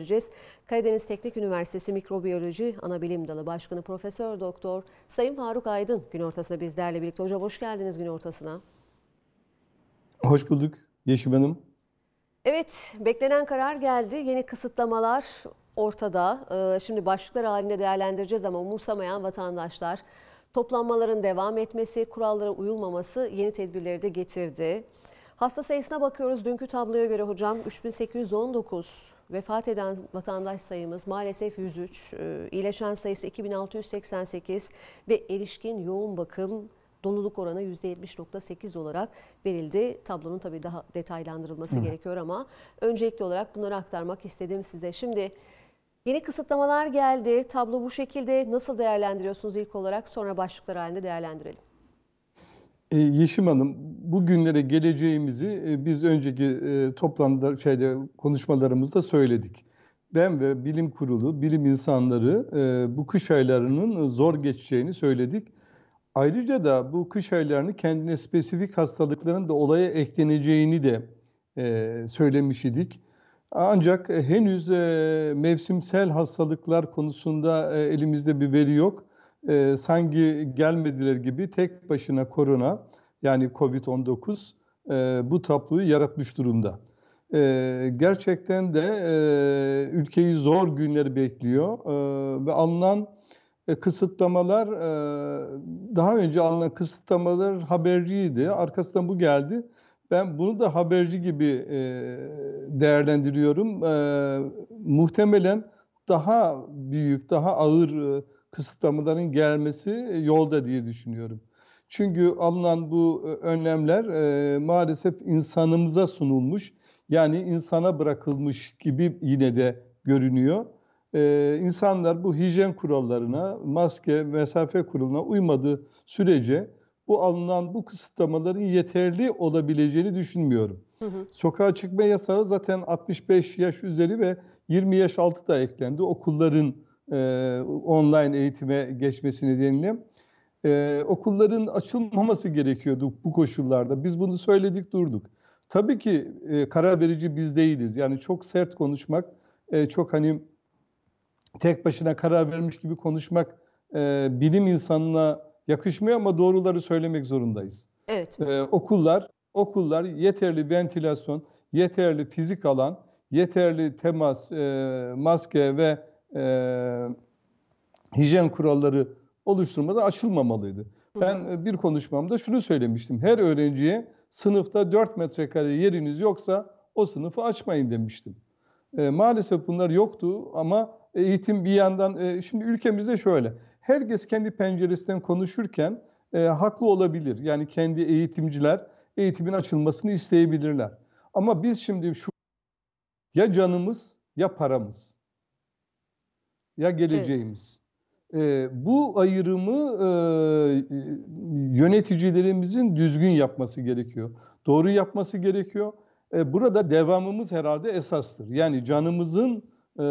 vereceğiz. Karadeniz Teknik Üniversitesi Mikrobiyoloji Anabilim Dalı Başkanı Profesör Doktor Sayın Faruk Aydın gün ortasına bizlerle birlikte. Hocam hoş geldiniz gün ortasına. Hoş bulduk Yeşim Hanım. Evet, beklenen karar geldi. Yeni kısıtlamalar ortada. Ee, şimdi başlıklar halinde değerlendireceğiz ama umursamayan vatandaşlar toplanmaların devam etmesi, kurallara uyulmaması yeni tedbirleri de getirdi. Hasta sayısına bakıyoruz. Dünkü tabloya göre hocam 3819 Vefat eden vatandaş sayımız maalesef 103, ee, iyileşen sayısı 2688 ve erişkin yoğun bakım doluluk oranı %70.8 olarak verildi. Tablonun tabii daha detaylandırılması Hı. gerekiyor ama öncelikli olarak bunları aktarmak istedim size. Şimdi yeni kısıtlamalar geldi. Tablo bu şekilde. Nasıl değerlendiriyorsunuz ilk olarak? Sonra başlıklar halinde değerlendirelim. E, Yeşim Hanım, bu günlere geleceğimizi e, biz önceki e, toplantıda şeyde konuşmalarımızda söyledik. Ben ve bilim kurulu, bilim insanları bu kış aylarının zor geçeceğini söyledik. Ayrıca da bu kış aylarını kendine spesifik hastalıkların da olaya ekleneceğini de e, söylemiş idik. Ancak henüz mevsimsel hastalıklar konusunda elimizde bir veri yok e, sanki gelmediler gibi tek başına korona yani COVID-19 e, bu tabloyu yaratmış durumda. E, gerçekten de e, ülkeyi zor günler bekliyor e, ve alınan e, kısıtlamalar daha önce alınan kısıtlamalar haberciydi. Arkasından bu geldi. Ben bunu da haberci gibi değerlendiriyorum. muhtemelen daha büyük, daha ağır kısıtlamaların gelmesi e, yolda diye düşünüyorum. Çünkü alınan bu e, önlemler e, maalesef insanımıza sunulmuş, yani insana bırakılmış gibi yine de görünüyor. E, insanlar bu hijyen kurallarına, maske, mesafe kuruluna uymadığı sürece bu alınan bu kısıtlamaların yeterli olabileceğini düşünmüyorum. Hı hı. Sokağa çıkma yasağı zaten 65 yaş üzeri ve 20 yaş altı da eklendi. Okulların e, online eğitime geçmesi nedeniyle e, okulların açılmaması gerekiyordu bu koşullarda. Biz bunu söyledik durduk. Tabii ki e, karar verici biz değiliz. Yani çok sert konuşmak, e, çok hani tek başına karar vermiş gibi konuşmak e, bilim insanına yakışmıyor ama doğruları söylemek zorundayız. Evet. E, okullar okullar yeterli ventilasyon, yeterli fizik alan, yeterli temas, e, maske ve e, hijyen kuralları oluşturmada açılmamalıydı. Ben e, bir konuşmamda şunu söylemiştim. Her öğrenciye sınıfta 4 metrekare yeriniz yoksa o sınıfı açmayın demiştim. E, maalesef bunlar yoktu ama eğitim bir yandan e, şimdi ülkemizde şöyle. Herkes kendi penceresinden konuşurken e, haklı olabilir. Yani kendi eğitimciler eğitimin açılmasını isteyebilirler. Ama biz şimdi şu ya canımız ya paramız ya geleceğimiz. Evet. E, bu ayrımı e, yöneticilerimizin düzgün yapması gerekiyor. Doğru yapması gerekiyor. E, burada devamımız herhalde esastır. Yani canımızın e,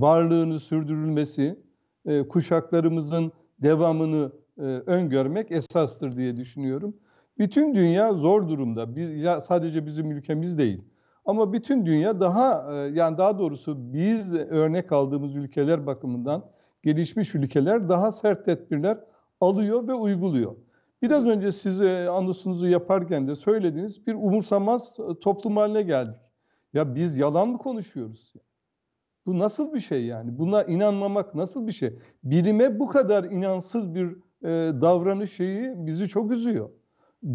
varlığını sürdürülmesi, e, kuşaklarımızın devamını e, öngörmek esastır diye düşünüyorum. Bütün dünya zor durumda. Bir, ya sadece bizim ülkemiz değil. Ama bütün dünya daha e, yani daha doğrusu biz örnek aldığımız ülkeler bakımından gelişmiş ülkeler daha sert tedbirler alıyor ve uyguluyor. Biraz önce siz e, anısınızı yaparken de söylediğiniz bir umursamaz e, toplum haline geldik. Ya biz yalan mı konuşuyoruz? Bu nasıl bir şey yani? Buna inanmamak nasıl bir şey? Bilime bu kadar inansız bir e, davranış şeyi bizi çok üzüyor.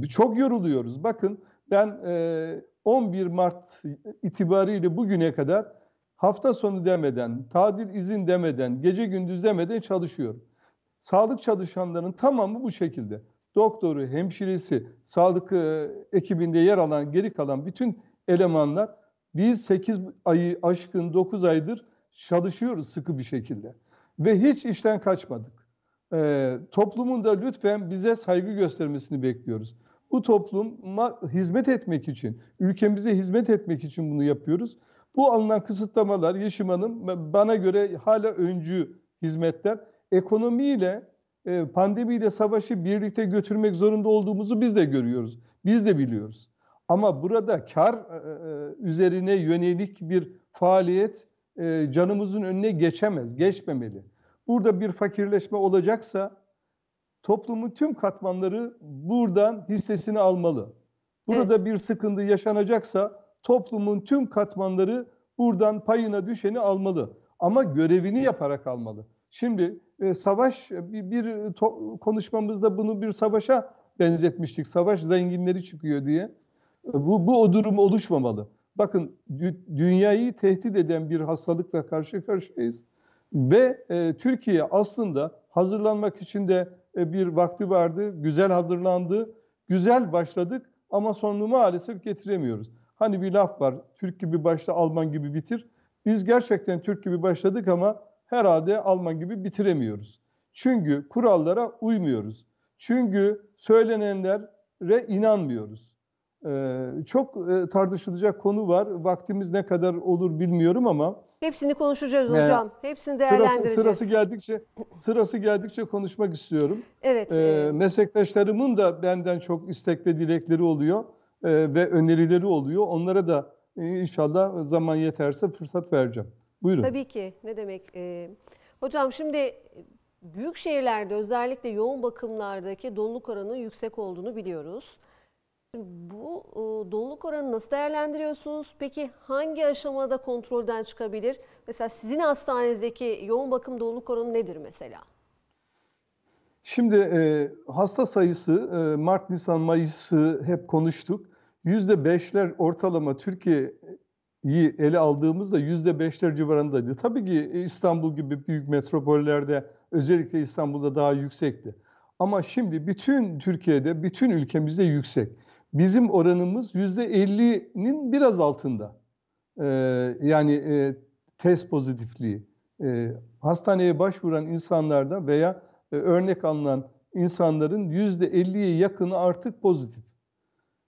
Çok yoruluyoruz. Bakın ben e, 11 Mart itibariyle bugüne kadar hafta sonu demeden, tadil izin demeden, gece gündüz demeden çalışıyorum. Sağlık çalışanlarının tamamı bu şekilde. Doktoru, hemşiresi, sağlık e, ekibinde yer alan, geri kalan bütün elemanlar biz 8 ayı aşkın 9 aydır çalışıyoruz sıkı bir şekilde. Ve hiç işten kaçmadık. Ee, toplumun da lütfen bize saygı göstermesini bekliyoruz. Bu topluma hizmet etmek için, ülkemize hizmet etmek için bunu yapıyoruz. Bu alınan kısıtlamalar Yeşim Hanım bana göre hala öncü hizmetler. Ekonomiyle e, pandemiyle savaşı birlikte götürmek zorunda olduğumuzu biz de görüyoruz. Biz de biliyoruz. Ama burada kar e, e, üzerine yönelik bir faaliyet canımızın önüne geçemez, geçmemeli. Burada bir fakirleşme olacaksa toplumun tüm katmanları buradan hissesini almalı. Burada evet. bir sıkıntı yaşanacaksa toplumun tüm katmanları buradan payına düşeni almalı. Ama görevini yaparak almalı. Şimdi e, savaş e, bir, bir e, to, konuşmamızda bunu bir savaşa benzetmiştik. Savaş zenginleri çıkıyor diye. E, bu, bu o durum oluşmamalı. Bakın dü, dünyayı tehdit eden bir hastalıkla karşı karşıyayız. Ve e, Türkiye aslında hazırlanmak için de e, bir vakti vardı. Güzel hazırlandı. Güzel başladık ama sonunu maalesef getiremiyoruz. Hani bir laf var. Türk gibi başla Alman gibi bitir. Biz gerçekten Türk gibi başladık ama herhalde Alman gibi bitiremiyoruz. Çünkü kurallara uymuyoruz. Çünkü söylenenlere inanmıyoruz. Ee, çok e, tartışılacak konu var. Vaktimiz ne kadar olur bilmiyorum ama Hepsini konuşacağız hocam. Ee, Hepsini değerlendireceğiz. Sırası, sırası geldikçe sırası geldikçe konuşmak istiyorum. Evet. Ee, Meslektaşlarımın da benden çok istek ve dilekleri oluyor e, ve önerileri oluyor. Onlara da e, inşallah zaman yeterse fırsat vereceğim. Buyurun. Tabii ki. Ne demek? Ee, hocam şimdi e, büyük şehirlerde özellikle yoğun bakımlardaki doluluk oranının yüksek olduğunu biliyoruz. Şimdi bu e, doluluk oranı nasıl değerlendiriyorsunuz? Peki hangi aşamada kontrolden çıkabilir? Mesela sizin hastanenizdeki yoğun bakım doluluk oranı nedir mesela? Şimdi e, hasta sayısı e, Mart, Nisan, Mayıs'ı hep konuştuk. yüzde beşler ortalama Türkiye'yi ele aldığımızda yüzde beşler civarındaydı. Tabii ki İstanbul gibi büyük metropollerde özellikle İstanbul'da daha yüksekti. Ama şimdi bütün Türkiye'de, bütün ülkemizde yüksek bizim oranımız %50'nin biraz altında. Ee, yani e, test pozitifliği. Ee, hastaneye başvuran insanlarda veya e, örnek alınan insanların %50'ye yakını artık pozitif.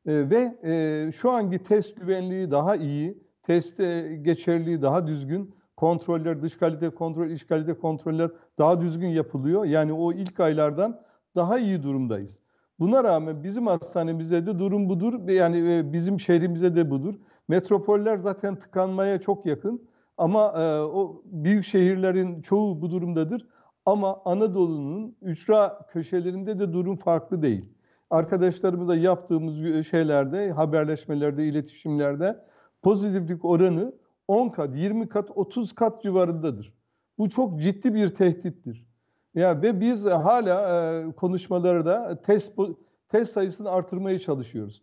Ee, ve e, şu anki test güvenliği daha iyi, test e, geçerliği daha düzgün, kontroller, dış kalite kontrol, iç kalite kontroller daha düzgün yapılıyor. Yani o ilk aylardan daha iyi durumdayız. Buna rağmen bizim hastanemizde de durum budur. Yani e, bizim şehrimize de budur. Metropoller zaten tıkanmaya çok yakın. Ama e, o büyük şehirlerin çoğu bu durumdadır. Ama Anadolu'nun ücra köşelerinde de durum farklı değil. Arkadaşlarımızla yaptığımız şeylerde, haberleşmelerde, iletişimlerde pozitiflik oranı 10 kat, 20 kat, 30 kat civarındadır. Bu çok ciddi bir tehdittir. Ya ve biz e, hala e, konuşmalarda test bu, test sayısını artırmaya çalışıyoruz.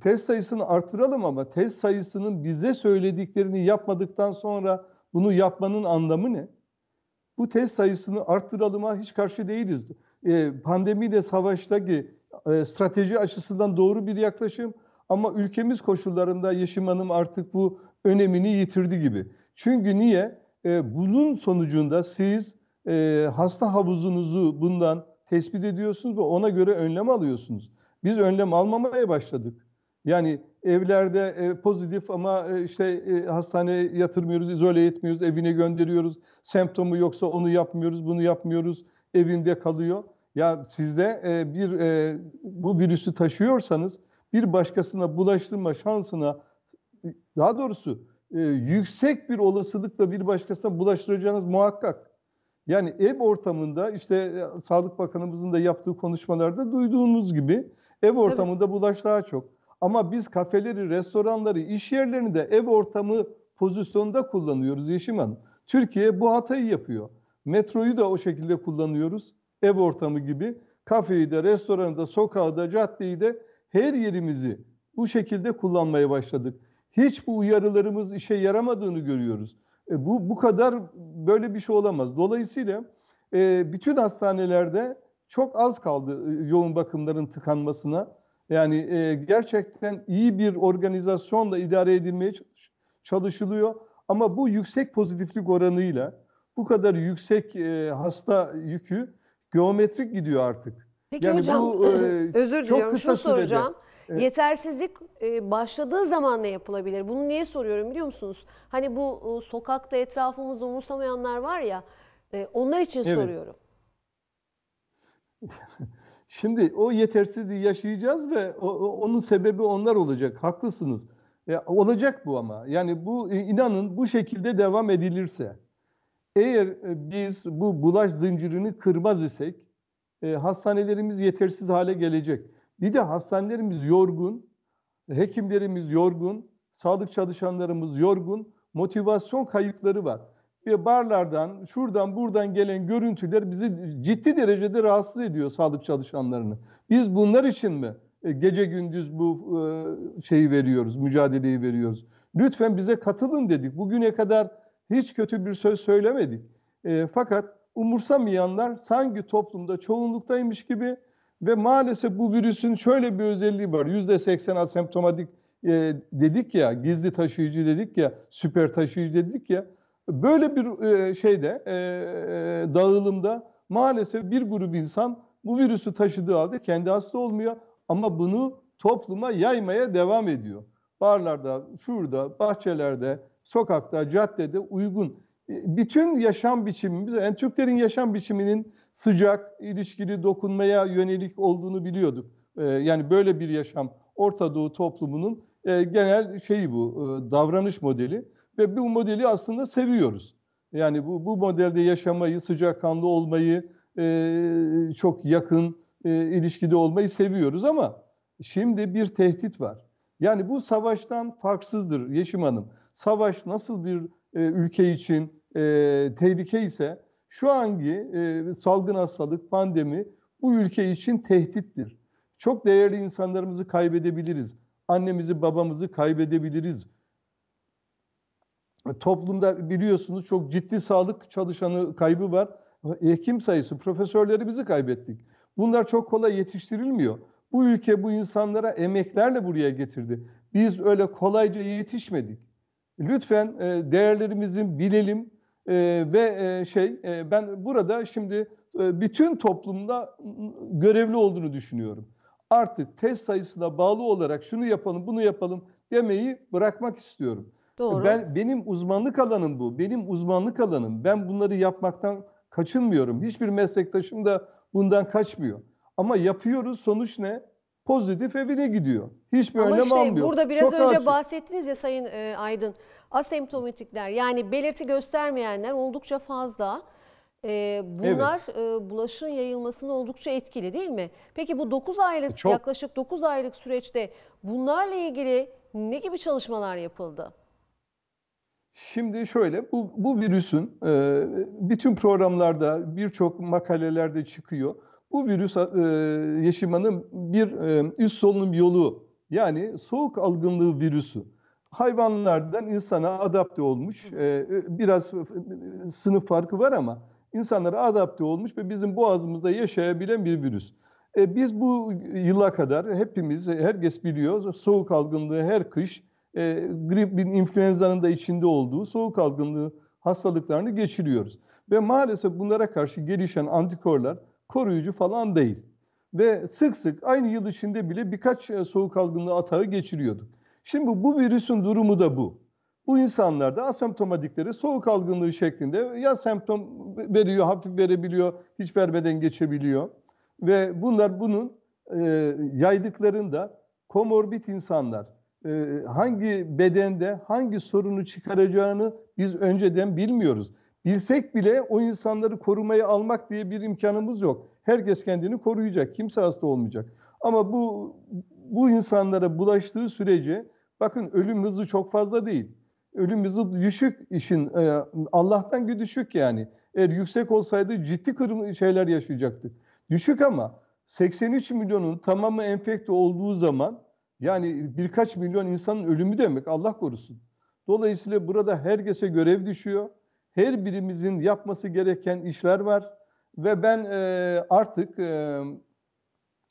Test sayısını artıralım ama test sayısının bize söylediklerini yapmadıktan sonra bunu yapmanın anlamı ne? Bu test sayısını arttıralıma hiç karşı değiliz. E, pandemiyle savaştaki e, strateji açısından doğru bir yaklaşım ama ülkemiz koşullarında Yeşim Hanım artık bu önemini yitirdi gibi. Çünkü niye? E, bunun sonucunda siz e, hasta havuzunuzu bundan tespit ediyorsunuz ve ona göre önlem alıyorsunuz. Biz önlem almamaya başladık. Yani evlerde e, pozitif ama e, işte e, hastaneye yatırmıyoruz, izole etmiyoruz, evine gönderiyoruz. Semptomu yoksa onu yapmıyoruz, bunu yapmıyoruz. Evinde kalıyor. Ya sizde e, bir e, bu virüsü taşıyorsanız bir başkasına bulaştırma şansına daha doğrusu e, yüksek bir olasılıkla bir başkasına bulaştıracağınız muhakkak. Yani ev ortamında işte e, Sağlık Bakanımızın da yaptığı konuşmalarda duyduğunuz gibi ev ortamında Tabii. bulaş daha çok. Ama biz kafeleri, restoranları, iş yerlerini de ev ortamı pozisyonda kullanıyoruz Yeşim Hanım. Türkiye bu hatayı yapıyor. Metroyu da o şekilde kullanıyoruz. Ev ortamı gibi. Kafeyi de, restoranı da, sokağı da, caddeyi de her yerimizi bu şekilde kullanmaya başladık. Hiç bu uyarılarımız işe yaramadığını görüyoruz. E, bu bu kadar böyle bir şey olamaz. Dolayısıyla e, bütün hastanelerde çok az kaldı e, yoğun bakımların tıkanmasına. Yani e, gerçekten iyi bir organizasyonla idare edilmeye çalışılıyor. Ama bu yüksek pozitiflik oranıyla bu kadar yüksek e, hasta yükü geometrik gidiyor artık. Peki yani hocam bu, e, özür diliyorum şunu sürede, soracağım. Yetersizlik e, başladığı zaman ne yapılabilir? Bunu niye soruyorum biliyor musunuz? Hani bu e, sokakta etrafımızda umursamayanlar var ya e, onlar için Evet. soruyorum. Şimdi o yetersizliği yaşayacağız ve o- o- onun sebebi onlar olacak. Haklısınız. Ya, olacak bu ama. Yani bu inanın bu şekilde devam edilirse. Eğer biz bu bulaş zincirini kırmaz isek e, hastanelerimiz yetersiz hale gelecek. Bir de hastanelerimiz yorgun, hekimlerimiz yorgun, sağlık çalışanlarımız yorgun, motivasyon kayıpları var. Ve barlardan, şuradan buradan gelen görüntüler bizi ciddi derecede rahatsız ediyor sağlık çalışanlarını. Biz bunlar için mi e, gece gündüz bu e, şeyi veriyoruz, mücadeleyi veriyoruz? Lütfen bize katılın dedik. Bugüne kadar hiç kötü bir söz söylemedik. E, fakat umursamayanlar sanki toplumda çoğunluktaymış gibi ve maalesef bu virüsün şöyle bir özelliği var. %80 asemptomatik e, dedik ya, gizli taşıyıcı dedik ya, süper taşıyıcı dedik ya. Böyle bir e, şeyde, e, e, dağılımda maalesef bir grup insan bu virüsü taşıdığı halde kendi hasta olmuyor ama bunu topluma yaymaya devam ediyor. Barlarda, şurada, bahçelerde, sokakta, caddede uygun. E, bütün yaşam biçimimiz, yani Türklerin yaşam biçiminin sıcak, ilişkili dokunmaya yönelik olduğunu biliyorduk. Ee, yani böyle bir yaşam Orta Doğu toplumunun e, genel şeyi bu, e, davranış modeli ve bu modeli aslında seviyoruz. Yani bu, bu modelde yaşamayı, sıcakkanlı olmayı, e, çok yakın e, ilişkide olmayı seviyoruz ama şimdi bir tehdit var. Yani bu savaştan farksızdır Yeşim Hanım. Savaş nasıl bir e, ülke için e, tehlike ise şu anki e, salgın hastalık, pandemi bu ülke için tehdittir. Çok değerli insanlarımızı kaybedebiliriz. Annemizi, babamızı kaybedebiliriz. Toplumda biliyorsunuz çok ciddi sağlık çalışanı kaybı var. Hekim sayısı, profesörlerimizi kaybettik. Bunlar çok kolay yetiştirilmiyor. Bu ülke bu insanlara emeklerle buraya getirdi. Biz öyle kolayca yetişmedik. Lütfen e, değerlerimizi bilelim, e, ve e, şey e, ben burada şimdi e, bütün toplumda görevli olduğunu düşünüyorum. Artık test sayısına bağlı olarak şunu yapalım bunu yapalım demeyi bırakmak istiyorum. Doğru. Ben benim uzmanlık alanım bu. Benim uzmanlık alanım. Ben bunları yapmaktan kaçınmıyorum. Hiçbir meslektaşım da bundan kaçmıyor. Ama yapıyoruz sonuç ne? Pozitif evine gidiyor hiçbir Ama önlem işte almıyor. Burada biraz Çok önce açık. Şey- bahsettiniz ya Sayın e, Aydın. Asemptomatikler yani belirti göstermeyenler oldukça fazla. E, bunlar evet. e, bulaşın yayılmasını oldukça etkili değil mi? Peki bu 9 aylık Çok... yaklaşık 9 aylık süreçte bunlarla ilgili ne gibi çalışmalar yapıldı? Şimdi şöyle, bu, bu virüsün e, bütün programlarda, birçok makalelerde çıkıyor. Bu virüs e, yaşamanın bir e, üst solunum yolu yani soğuk algınlığı virüsü hayvanlardan insana adapte olmuş. E, e, biraz e, sınıf farkı var ama insanlara adapte olmuş ve bizim boğazımızda yaşayabilen bir virüs. biz bu yıla kadar hepimiz, herkes biliyor soğuk algınlığı her kış e, gripin, influenzanın da içinde olduğu soğuk algınlığı hastalıklarını geçiriyoruz. Ve maalesef bunlara karşı gelişen antikorlar koruyucu falan değil ve sık sık aynı yıl içinde bile birkaç e, soğuk algınlığı atağı geçiriyorduk. Şimdi bu virüsün durumu da bu. Bu insanlarda asemptomatikleri soğuk algınlığı şeklinde ya semptom veriyor, hafif verebiliyor, hiç vermeden geçebiliyor. Ve bunlar bunun e, yaydıklarında komorbit insanlar e, hangi bedende hangi sorunu çıkaracağını biz önceden bilmiyoruz. Bilsek bile o insanları korumaya almak diye bir imkanımız yok. Herkes kendini koruyacak. Kimse hasta olmayacak. Ama bu bu insanlara bulaştığı sürece bakın ölüm hızı çok fazla değil. Ölüm hızı düşük işin e, Allah'tan ki düşük yani. Eğer yüksek olsaydı ciddi kırım şeyler yaşayacaktı. Düşük ama 83 milyonun tamamı enfekte olduğu zaman yani birkaç milyon insanın ölümü demek Allah korusun. Dolayısıyla burada herkese görev düşüyor. Her birimizin yapması gereken işler var. Ve ben e, artık e,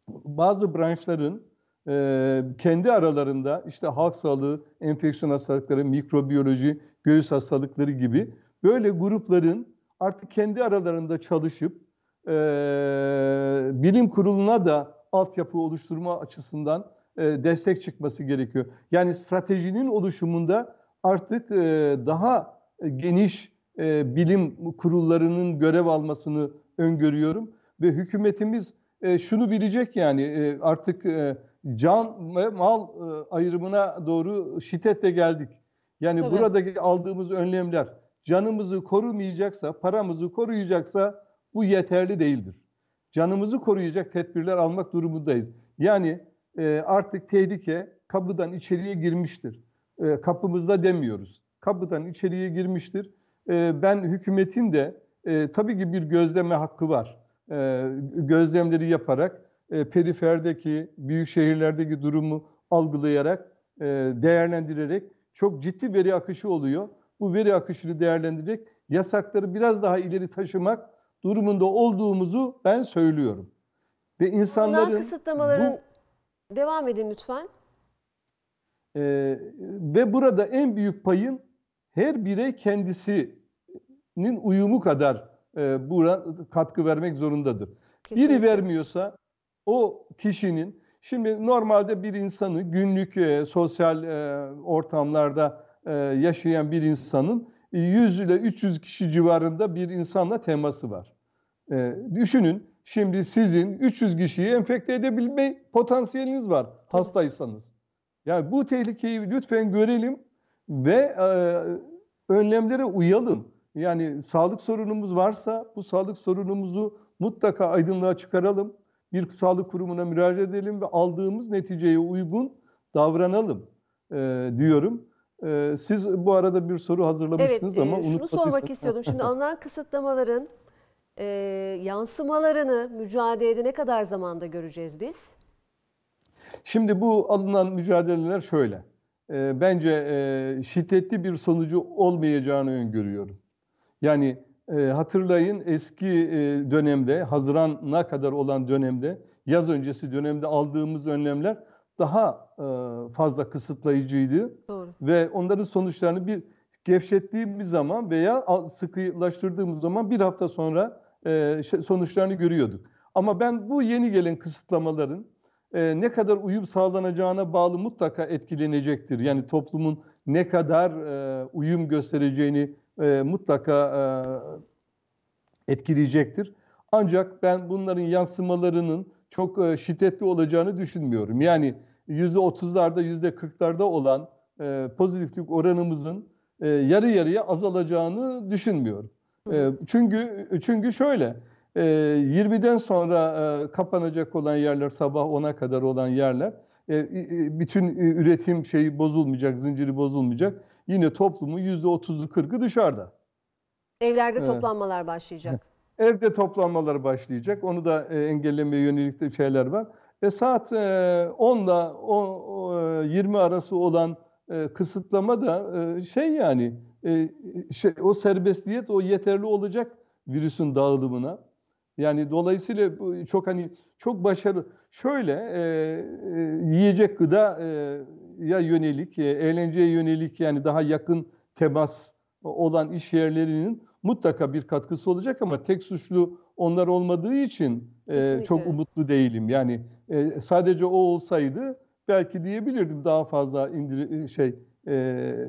bazı branşların e, kendi aralarında işte halk sağlığı, enfeksiyon hastalıkları, mikrobiyoloji, göğüs hastalıkları gibi böyle grupların artık kendi aralarında çalışıp e, bilim kuruluna da altyapı oluşturma açısından e, destek çıkması gerekiyor. Yani stratejinin oluşumunda artık e, daha geniş e, bilim kurullarının görev almasını öngörüyorum ve hükümetimiz e, şunu bilecek yani e, artık e, can ve mal e, ayrımına doğru şiddetle geldik. Yani Tabii. buradaki aldığımız önlemler canımızı korumayacaksa, paramızı koruyacaksa bu yeterli değildir. Canımızı koruyacak tedbirler almak durumundayız. Yani e, artık tehlike kapıdan içeriye girmiştir. E, kapımızda demiyoruz. Kapıdan içeriye girmiştir. E, ben hükümetin de e, tabii ki bir gözleme hakkı var. E, gözlemleri yaparak e, periferdeki, büyük şehirlerdeki durumu algılayarak, e, değerlendirerek çok ciddi veri akışı oluyor. Bu veri akışını değerlendirerek yasakları biraz daha ileri taşımak durumunda olduğumuzu ben söylüyorum. Ve insanların... Bundan kısıtlamaların... Bu, devam edin lütfen. E, ve burada en büyük payın her birey kendisi nin uyumu kadar e, buna katkı vermek zorundadır. Kesinlikle. Biri vermiyorsa o kişinin şimdi normalde bir insanı günlük e, sosyal e, ortamlarda e, yaşayan bir insanın 100 e, ile 300 kişi civarında bir insanla teması var. E, düşünün şimdi sizin 300 kişiyi enfekte edebilme potansiyeliniz var hastaysanız. Yani bu tehlikeyi lütfen görelim ve e, önlemlere uyalım. Yani sağlık sorunumuz varsa bu sağlık sorunumuzu mutlaka aydınlığa çıkaralım. Bir sağlık kurumuna müracaat edelim ve aldığımız neticeye uygun davranalım e, diyorum. E, siz bu arada bir soru hazırlamışsınız evet, ama e, şunu sormak istiyordum. Şimdi alınan kısıtlamaların e, yansımalarını mücadelede ne kadar zamanda göreceğiz biz? Şimdi bu alınan mücadeleler şöyle. E, bence e, şiddetli bir sonucu olmayacağını öngörüyorum. Yani e, hatırlayın eski e, dönemde, Haziran'a kadar olan dönemde, yaz öncesi dönemde aldığımız önlemler daha e, fazla kısıtlayıcıydı. Doğru. Ve onların sonuçlarını bir gevşettiğimiz zaman veya sıkılaştırdığımız zaman bir hafta sonra e, şey, sonuçlarını görüyorduk. Ama ben bu yeni gelen kısıtlamaların e, ne kadar uyum sağlanacağına bağlı mutlaka etkilenecektir. Yani toplumun ne kadar e, uyum göstereceğini e, mutlaka e, etkileyecektir. Ancak ben bunların yansımalarının çok e, şiddetli olacağını düşünmüyorum. Yani %30'larda %40'larda olan e, pozitiflik oranımızın e, yarı yarıya azalacağını düşünmüyorum. E, çünkü çünkü şöyle e, 20'den sonra e, kapanacak olan yerler sabah 10'a kadar olan yerler e, bütün üretim şeyi bozulmayacak, zinciri bozulmayacak yine toplumun %30'u 40'ı dışarıda. Evlerde ee, toplanmalar başlayacak. Evde toplanmalar başlayacak. Onu da e, engellemeye yönelik de şeyler var. Ve saat e, 10 ile 20 arası olan e, kısıtlama da e, şey yani e, şey, o serbestliyet o yeterli olacak virüsün dağılımına. Yani dolayısıyla bu çok hani çok başarılı. Şöyle e, e, yiyecek gıda e, ya yönelik, eğlenceye yönelik yani daha yakın temas olan iş yerlerinin mutlaka bir katkısı olacak ama tek suçlu onlar olmadığı için e, çok umutlu değilim. Yani e, sadece o olsaydı belki diyebilirdim daha fazla indir e, şey e,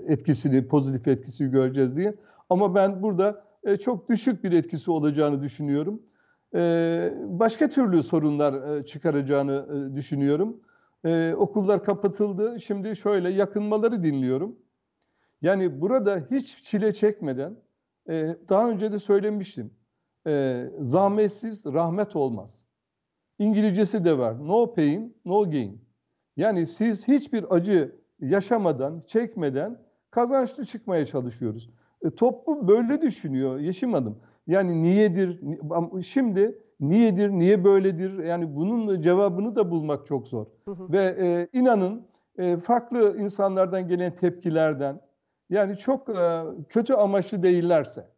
etkisini, pozitif etkisini göreceğiz diye. Ama ben burada e, çok düşük bir etkisi olacağını düşünüyorum. E, başka türlü sorunlar e, çıkaracağını e, düşünüyorum e, okullar kapatıldı. Şimdi şöyle yakınmaları dinliyorum. Yani burada hiç çile çekmeden e, daha önce de söylemiştim. E, zahmetsiz rahmet olmaz. İngilizcesi de var. No pain, no gain. Yani siz hiçbir acı yaşamadan, çekmeden kazançlı çıkmaya çalışıyoruz. E, toplum böyle düşünüyor Yeşim Hanım. Yani niyedir? Şimdi niyedir, niye böyledir? Yani bunun cevabını da bulmak çok zor. Hı hı. Ve e, inanın e, farklı insanlardan gelen tepkilerden yani çok e, kötü amaçlı değillerse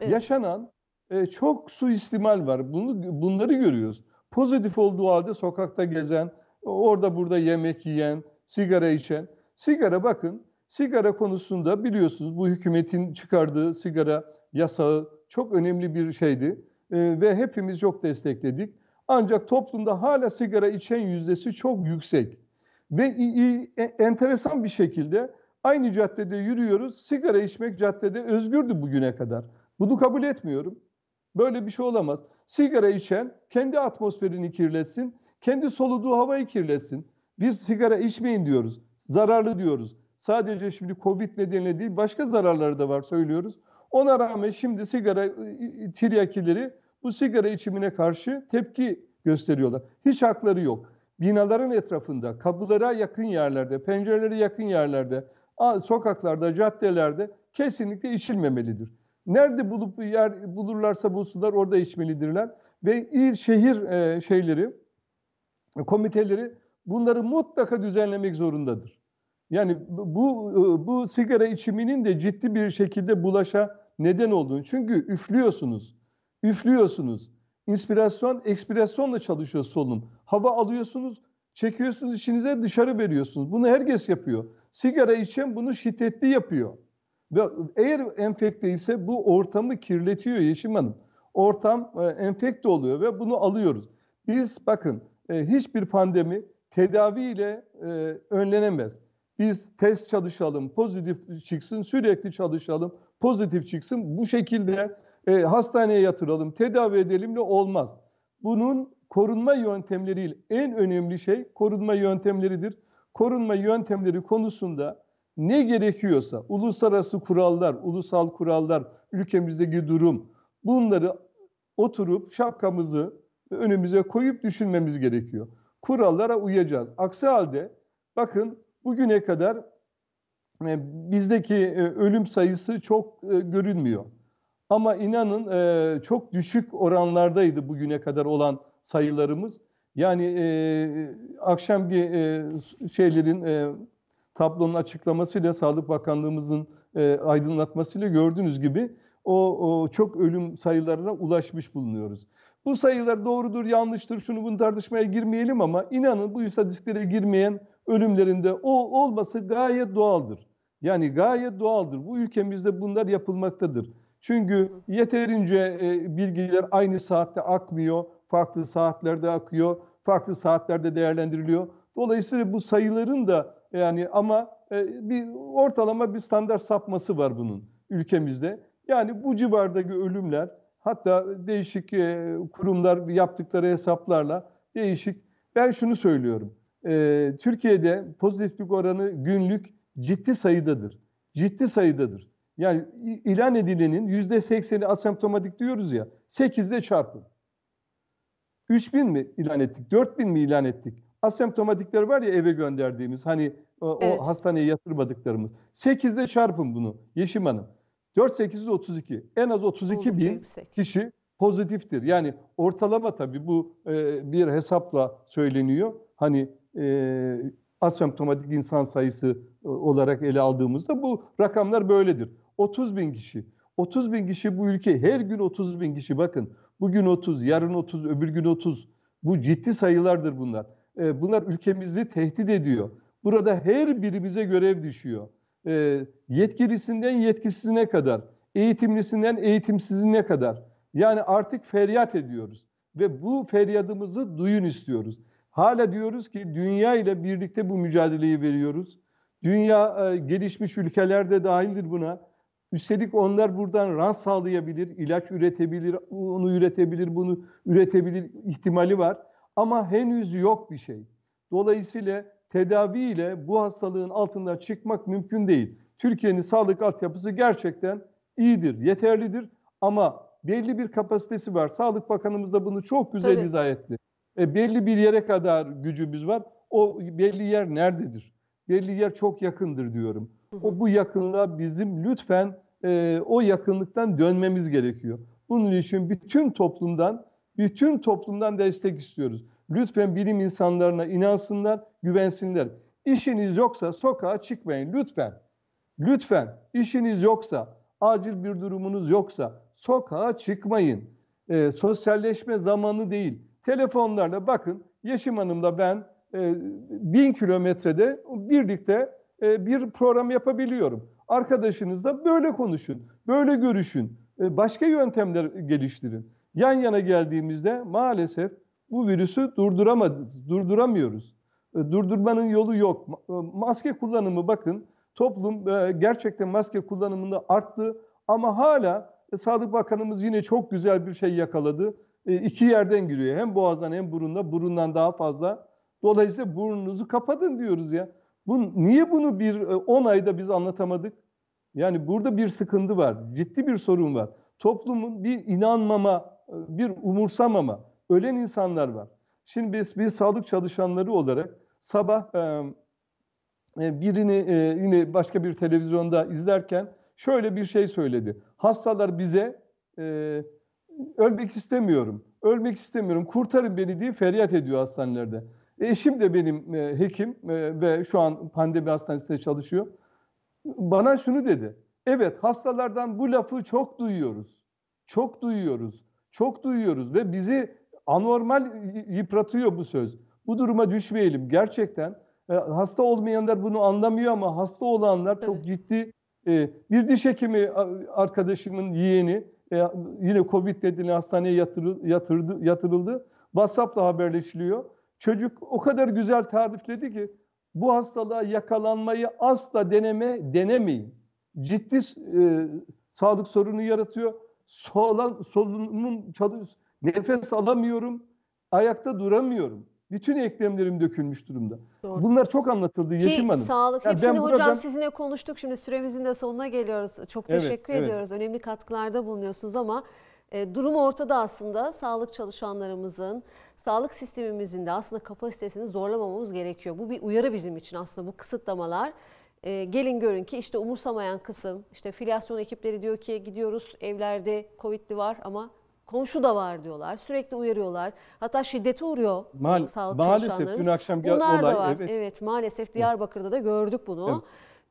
evet. yaşanan e, çok suistimal var. Bunu bunları görüyoruz. Pozitif olduğu halde sokakta gezen, orada burada yemek yiyen, sigara içen. Sigara bakın, sigara konusunda biliyorsunuz bu hükümetin çıkardığı sigara yasağı çok önemli bir şeydi. Ee, ve hepimiz çok destekledik. Ancak toplumda hala sigara içen yüzdesi çok yüksek. Ve e, enteresan bir şekilde aynı caddede yürüyoruz. Sigara içmek caddede özgürdü bugüne kadar. Bunu kabul etmiyorum. Böyle bir şey olamaz. Sigara içen kendi atmosferini kirletsin, kendi soluduğu havayı kirletsin. Biz sigara içmeyin diyoruz. Zararlı diyoruz. Sadece şimdi Covid nedeniyle değil başka zararları da var söylüyoruz. Ona rağmen şimdi sigara ıı, ıı, ıı, tiryakileri bu sigara içimine karşı tepki gösteriyorlar. Hiç hakları yok. Binaların etrafında, kapılara yakın yerlerde, pencerelere yakın yerlerde, sokaklarda, caddelerde kesinlikle içilmemelidir. Nerede bulup yer bulurlarsa bulsunlar orada içmelidirler ve il şehir e, şeyleri komiteleri bunları mutlaka düzenlemek zorundadır. Yani bu bu sigara içiminin de ciddi bir şekilde bulaşa neden olduğunu. Çünkü üflüyorsunuz. Üflüyorsunuz. İnspirasyon, ekspirasyonla çalışıyor solunum. Hava alıyorsunuz, çekiyorsunuz içinize dışarı veriyorsunuz. Bunu herkes yapıyor. Sigara içen bunu şiddetli yapıyor. Ve eğer enfekte ise bu ortamı kirletiyor Yeşim Hanım. Ortam e, enfekte oluyor ve bunu alıyoruz. Biz bakın e, hiçbir pandemi tedaviyle e, önlenemez. Biz test çalışalım, pozitif çıksın, sürekli çalışalım pozitif çıksın. Bu şekilde e, hastaneye yatıralım, tedavi edelim de olmaz. Bunun korunma yöntemleriyle en önemli şey korunma yöntemleridir. Korunma yöntemleri konusunda ne gerekiyorsa uluslararası kurallar, ulusal kurallar, ülkemizdeki durum bunları oturup şapkamızı önümüze koyup düşünmemiz gerekiyor. Kurallara uyacağız. Aksi halde bakın bugüne kadar e, bizdeki e, ölüm sayısı çok e, görünmüyor Ama inanın çok düşük oranlardaydı bugüne kadar olan sayılarımız. Yani akşamki şeylerin tablonun açıklamasıyla Sağlık Bakanlığımızın aydınlatmasıyla gördüğünüz gibi o, o çok ölüm sayılarına ulaşmış bulunuyoruz. Bu sayılar doğrudur, yanlıştır, şunu bunu tartışmaya girmeyelim ama inanın bu istatistiklere girmeyen ölümlerinde o olması gayet doğaldır. Yani gayet doğaldır. Bu ülkemizde bunlar yapılmaktadır. Çünkü yeterince e, bilgiler aynı saatte akmıyor, farklı saatlerde akıyor, farklı saatlerde değerlendiriliyor. Dolayısıyla bu sayıların da yani ama e, bir ortalama bir standart sapması var bunun ülkemizde. Yani bu civardaki ölümler hatta değişik e, kurumlar yaptıkları hesaplarla değişik. Ben şunu söylüyorum e, Türkiye'de pozitiflik oranı günlük ciddi sayıdadır. Ciddi sayıdadır. Yani ilan edilenin yüzde sekseni asemptomatik diyoruz ya. Sekizle çarpın. Üç bin mi ilan ettik? Dört bin mi ilan ettik? Asemptomatikler var ya eve gönderdiğimiz hani o, evet. o hastaneye yatırmadıklarımız. Sekizle çarpın bunu Yeşim Hanım. 4 8 32. En az 32 Oldukça bin yüksek. kişi pozitiftir. Yani ortalama tabii bu e, bir hesapla söyleniyor. Hani e, asemptomatik insan sayısı e, olarak ele aldığımızda bu rakamlar böyledir. 30 bin kişi. 30 bin kişi bu ülke her gün 30 bin kişi bakın. Bugün 30, yarın 30, öbür gün 30. Bu ciddi sayılardır bunlar. E, bunlar ülkemizi tehdit ediyor. Burada her birimize görev düşüyor. E, yetkilisinden yetkisizine kadar, eğitimlisinden eğitimsizine kadar. Yani artık feryat ediyoruz ve bu feryadımızı duyun istiyoruz. Hala diyoruz ki dünya ile birlikte bu mücadeleyi veriyoruz. Dünya e, gelişmiş ülkelerde dahildir buna. Üstelik onlar buradan rant sağlayabilir, ilaç üretebilir, onu üretebilir, bunu üretebilir ihtimali var. Ama henüz yok bir şey. Dolayısıyla tedavi ile bu hastalığın altından çıkmak mümkün değil. Türkiye'nin sağlık altyapısı gerçekten iyidir, yeterlidir ama belli bir kapasitesi var. Sağlık Bakanımız da bunu çok güzel Tabii. izah etti. E, belli bir yere kadar gücümüz var. O belli yer nerededir? Belli yer çok yakındır diyorum. O bu yakınlığa bizim lütfen e, o yakınlıktan dönmemiz gerekiyor. Bunun için bütün toplumdan, bütün toplumdan destek istiyoruz. Lütfen bilim insanlarına inansınlar, güvensinler. İşiniz yoksa sokağa çıkmayın lütfen. Lütfen işiniz yoksa, acil bir durumunuz yoksa sokağa çıkmayın. E, sosyalleşme zamanı değil telefonlarla bakın Yeşim Hanım'la ben e, bin kilometrede birlikte e, bir program yapabiliyorum. Arkadaşınızla böyle konuşun, böyle görüşün, e, başka yöntemler geliştirin. Yan yana geldiğimizde maalesef bu virüsü durduramadık, durduramıyoruz. E, durdurmanın yolu yok. E, maske kullanımı bakın toplum e, gerçekten maske kullanımında arttı ama hala e, Sağlık Bakanımız yine çok güzel bir şey yakaladı e, iki yerden giriyor. Hem boğazdan hem burunla. Burundan daha fazla. Dolayısıyla burnunuzu kapatın diyoruz ya. Bu, niye bunu bir 10 e, ayda biz anlatamadık? Yani burada bir sıkıntı var. Ciddi bir sorun var. Toplumun bir inanmama, e, bir umursamama. Ölen insanlar var. Şimdi biz, biz sağlık çalışanları olarak sabah birini yine başka bir televizyonda izlerken şöyle bir şey söyledi. Hastalar bize e, ölmek istemiyorum, ölmek istemiyorum, kurtarın beni diye feryat ediyor hastanelerde. Eşim de benim e, hekim e, ve şu an pandemi hastanesinde çalışıyor. Bana şunu dedi, evet hastalardan bu lafı çok duyuyoruz, çok duyuyoruz, çok duyuyoruz ve bizi anormal yıpratıyor bu söz. Bu duruma düşmeyelim gerçekten. E, hasta olmayanlar bunu anlamıyor ama hasta olanlar çok evet. ciddi. E, bir diş hekimi arkadaşımın yeğeni e, yine Covid dediğine hastaneye yatırı, yatırdı, yatırıldı. WhatsApp'la haberleşiliyor. Çocuk o kadar güzel tarifledi ki bu hastalığa yakalanmayı asla deneme denemeyin. Ciddi e, sağlık sorunu yaratıyor. Solan solunum çalış nefes alamıyorum. Ayakta duramıyorum. Bütün eklemlerim dökülmüş durumda. Doğru. Bunlar çok anlatıldı Yeşim Hanım. Sağlık. Yani Hepsini hocam buradan... sizinle konuştuk. Şimdi süremizin de sonuna geliyoruz. Çok teşekkür evet, ediyoruz. Evet. Önemli katkılarda bulunuyorsunuz ama e, durum ortada aslında. Sağlık çalışanlarımızın, sağlık sistemimizin de aslında kapasitesini zorlamamamız gerekiyor. Bu bir uyarı bizim için aslında bu kısıtlamalar. E, gelin görün ki işte umursamayan kısım, işte filyasyon ekipleri diyor ki gidiyoruz evlerde Covid'li var ama Komşu da var diyorlar. Sürekli uyarıyorlar. Hatta şiddete uğruyor Mal, sağlık Maalesef dün akşam bir Bunlar olay. Da var. Evet. evet maalesef Diyarbakır'da da gördük bunu. Evet.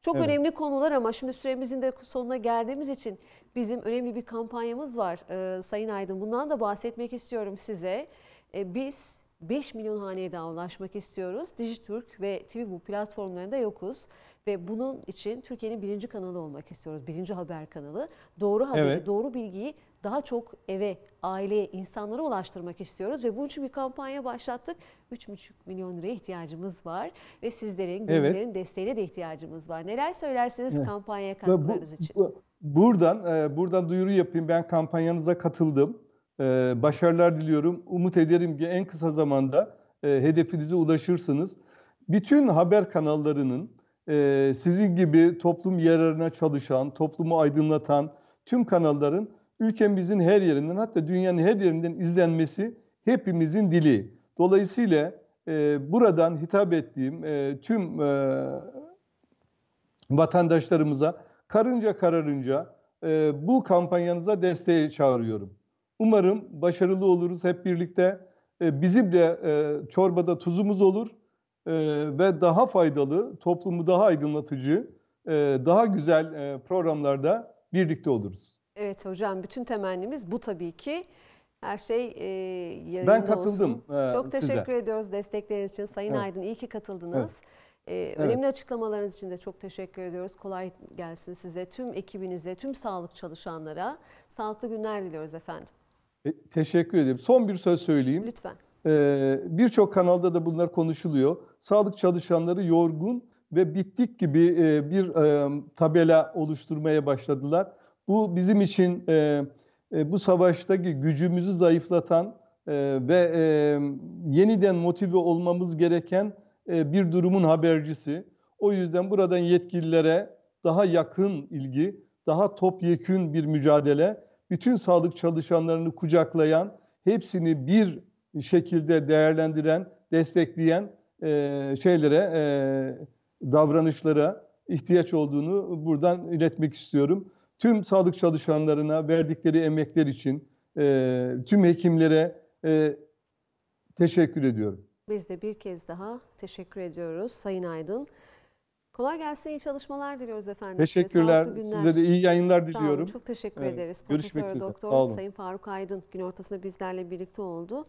Çok evet. önemli konular ama şimdi süremizin de sonuna geldiğimiz için bizim önemli bir kampanyamız var ee, Sayın Aydın. Bundan da bahsetmek istiyorum size. Ee, biz 5 milyon haneye daha ulaşmak istiyoruz. Dijitürk ve TVBU platformlarında yokuz. Ve bunun için Türkiye'nin birinci kanalı olmak istiyoruz. Birinci haber kanalı. Doğru haberi, evet. doğru bilgiyi daha çok eve, aileye, insanlara ulaştırmak istiyoruz ve bunun için bir kampanya başlattık. 3,5 milyon liraya ihtiyacımız var ve sizlerin, evet. desteğine de ihtiyacımız var. Neler söylersiniz evet. kampanyaya katkılarınız bu, için? Bu, buradan e, buradan duyuru yapayım. Ben kampanyanıza katıldım. E, başarılar diliyorum. Umut ederim ki en kısa zamanda e, hedefinize ulaşırsınız. Bütün haber kanallarının sizin gibi toplum yararına çalışan, toplumu aydınlatan tüm kanalların ülkemizin her yerinden hatta dünyanın her yerinden izlenmesi hepimizin dili. Dolayısıyla e, buradan hitap ettiğim e, tüm e, vatandaşlarımıza karınca kararınca e, bu kampanyanıza desteğe çağırıyorum. Umarım başarılı oluruz hep birlikte. E, bizim de e, çorbada tuzumuz olur e, ve daha faydalı, toplumu daha aydınlatıcı, e, daha güzel e, programlarda birlikte oluruz. Evet hocam bütün temennimiz bu tabii ki. Her şey e, yayında Ben katıldım. Olsun. E, Çok teşekkür ediyoruz destekleriniz için. Sayın evet. Aydın iyi ki katıldınız. Evet. Ee, önemli evet. açıklamalarınız için de çok teşekkür ediyoruz. Kolay gelsin size, tüm ekibinize, tüm sağlık çalışanlara. Sağlıklı günler diliyoruz efendim. E, teşekkür ederim. Son bir söz söyleyeyim. Lütfen. Ee, Birçok kanalda da bunlar konuşuluyor. Sağlık çalışanları yorgun ve bittik gibi e, bir e, tabela oluşturmaya başladılar. Bu bizim için e, e, bu savaştaki gücümüzü zayıflatan e, ve e, yeniden motive olmamız gereken e, bir durumun habercisi. O yüzden buradan yetkililere daha yakın ilgi, daha topyekün bir mücadele, bütün sağlık çalışanlarını kucaklayan, hepsini bir şekilde değerlendiren, destekleyen e, şeylere, e, davranışlara ihtiyaç olduğunu buradan iletmek istiyorum tüm sağlık çalışanlarına verdikleri emekler için, e, tüm hekimlere e, teşekkür ediyorum. Biz de bir kez daha teşekkür ediyoruz Sayın Aydın. Kolay gelsin, iyi çalışmalar diliyoruz efendim. Teşekkürler. Size, Size de iyi yayınlar diliyorum. çok teşekkür evet. ederiz. Görüşmek Profesör üzere. Doktor Sayın Faruk Aydın gün ortasında bizlerle birlikte oldu.